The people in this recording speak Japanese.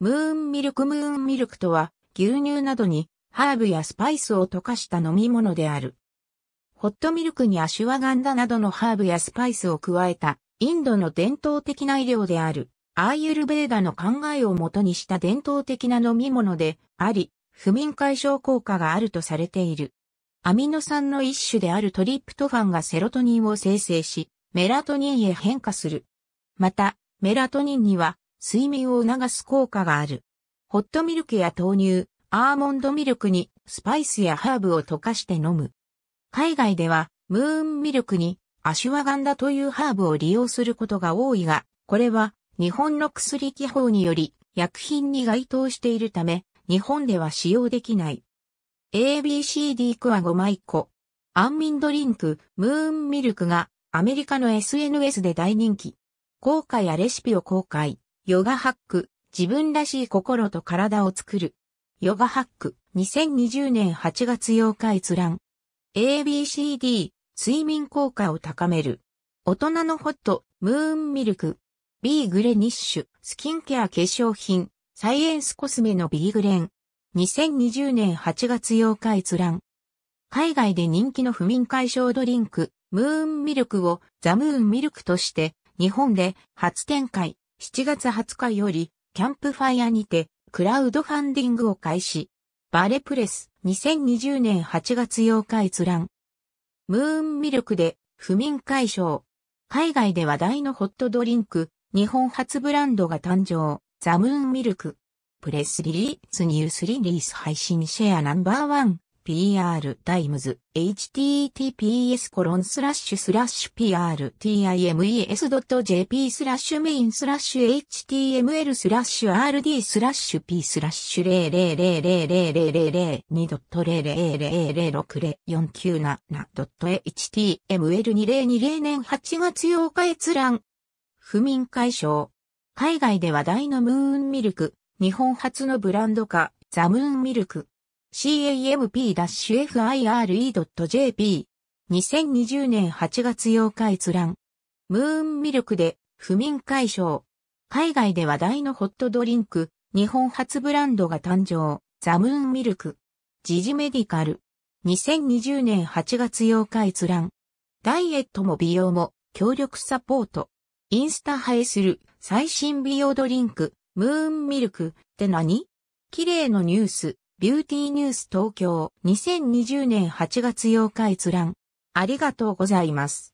ムーンミルクムーンミルクとは、牛乳などにハーブやスパイスを溶かした飲み物である。ホットミルクにアシュワガンダなどのハーブやスパイスを加えた、インドの伝統的な医療である、アーユルベーダの考えをもとにした伝統的な飲み物であり、不眠解消効果があるとされている。アミノ酸の一種であるトリプトファンがセロトニンを生成し、メラトニンへ変化する。また、メラトニンには睡眠を促す効果がある。ホットミルクや豆乳、アーモンドミルクにスパイスやハーブを溶かして飲む。海外ではムーンミルクにアシュワガンダというハーブを利用することが多いが、これは日本の薬気法により薬品に該当しているため、日本では使用できない。ABCD クワ5枚個。安眠ドリンク、ムーンミルクがアメリカの SNS で大人気。効果やレシピを公開。ヨガハック、自分らしい心と体を作る。ヨガハック、2020年8月8日閲覧。ABCD、睡眠効果を高める。大人のホット、ムーンミルク。B グレニッシュ、スキンケア化粧品、サイエンスコスメの B グレン。2020年8月8日閲覧。海外で人気の不眠解消ドリンク、ムーンミルクをザムーンミルクとして、日本で初展開。7月20日より、キャンプファイアにて、クラウドファンディングを開始。バレプレス、2020年8月8日閲覧。ムーンミルクで、不眠解消。海外で話題のホットドリンク、日本初ブランドが誕生、ザムーンミルク。プレスリリースニュースリリース配信シェアナンバーワン。PR タイムズ https コロンスラッシュスラッシュ PRTIMES.jp スラッシュメインスラッシュ HTML スラッシュ RD スラッシュ P スラッシュ0 0 0 0 0 0 2 0 0 0 0 6 0 4 9 7 h t m l 2 0 2 0年8月8日閲覧。不眠解消。海外で話題のムーンミルク。日本初のブランド化、ザムーンミルク。camp-fire.jp。2020年8月8日閲覧。ムーンミルクで不眠解消。海外で話題のホットドリンク、日本初ブランドが誕生。ザムーンミルク。時事メディカル。2020年8月8日閲覧。ダイエットも美容も協力サポート。インスタ映えする最新美容ドリンク、ムーンミルクって何綺麗のニュース。ビューティーニュース東京2020年8月8日閲覧。ありがとうございます。